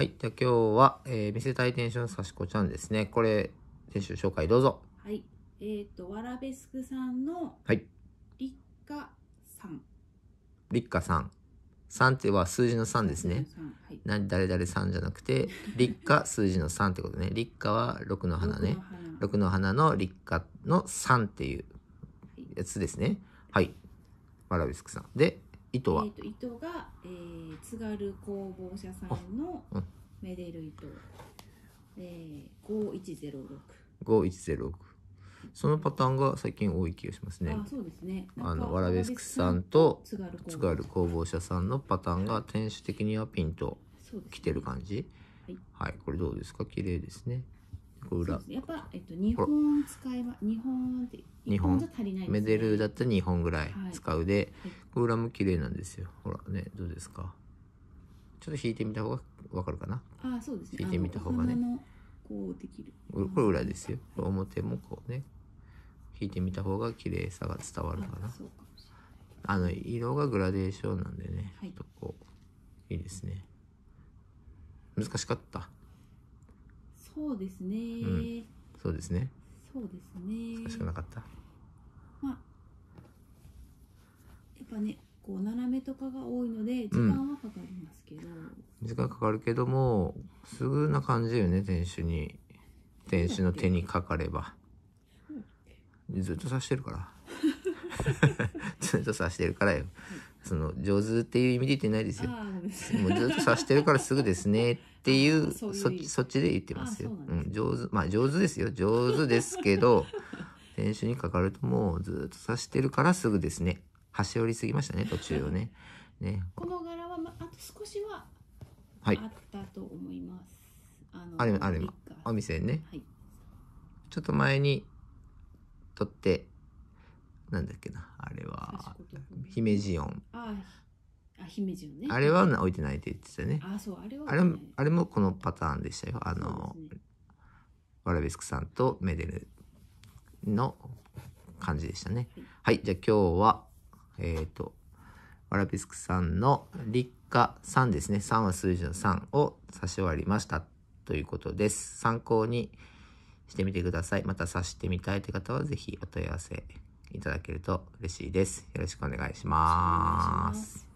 はい。じゃあ今日は、えー、見せたいテンションさしこちゃんですね。これ、店主紹介どうぞ。はい。えっ、ー、と、わらべすくさんの、はい。りっかさん。りっかさん。3っては数字の3ですね。はい、何誰々さんじゃなくて、立 花数字の3ってことね。立花は6の花ね。6の花の立花の3っていうやつですね。はい。わらべすくさん。で、糸は、えー、糸がえー、津軽工房社さんのメデル糸、えー、5106。一ゼロ六。そのパターンが最近多い気がしますね。あそうですね。あのワラベスクさんと津軽工房社さんのパターンが天守的にはピンときてる感じ。ね、はい、はい、これどうですか？綺麗ですね。裏、やっぱえっと日本使えば日本っ日本じゃ足りない、ね、メデルだったら日本ぐらい使うで、はいはい、裏も綺麗なんですよ。ほらね、どうですか。ちょっと引いてみた方がわかるかな。あそうですね。引いてみた方がね。こうできる。これ裏ですよ。表もこうね。引いてみた方が綺麗さが伝わるかな。かあの色がグラデーションなんでね。はい、とこういいですね。難しかった。そうですね、うん、そうですね。そうですね。難しくなかった。まあぱねこう斜めとかが多いので時間はかかりますけど、うん、時間かかるけどもすぐな感じよね店主に店主の手にかかれば、ずっと刺してるから ずっと刺してるからよ、その上手っていう意味で言ってないですよもうずっと刺してるからすぐですねっていうそっちそっちで言ってますようん、上手まあ上手ですよ上手ですけど店主 にかかるともうずっと刺してるからすぐですね端折りすぎましたね途中をね ねこの柄は、まあと少しはあったと思います、はい、あのあれお店ね、はい、ちょっと前に取ってなんだっけなあれは姫路音あ姫路ねあれは置いてないって言ってたねあそうあれはあれあれもこのパターンでしたよあの、ね、ワラビスクさんとメデルの感じでしたね、はい、はい、じゃあ今日はえっ、ー、と、ワラピスクさんの立夏3ですね。3は数字の3を差し終わりましたということです。参考にしてみてください。また差してみたいという方はぜひお問い合わせいただけると嬉しいです。よろしくお願いします。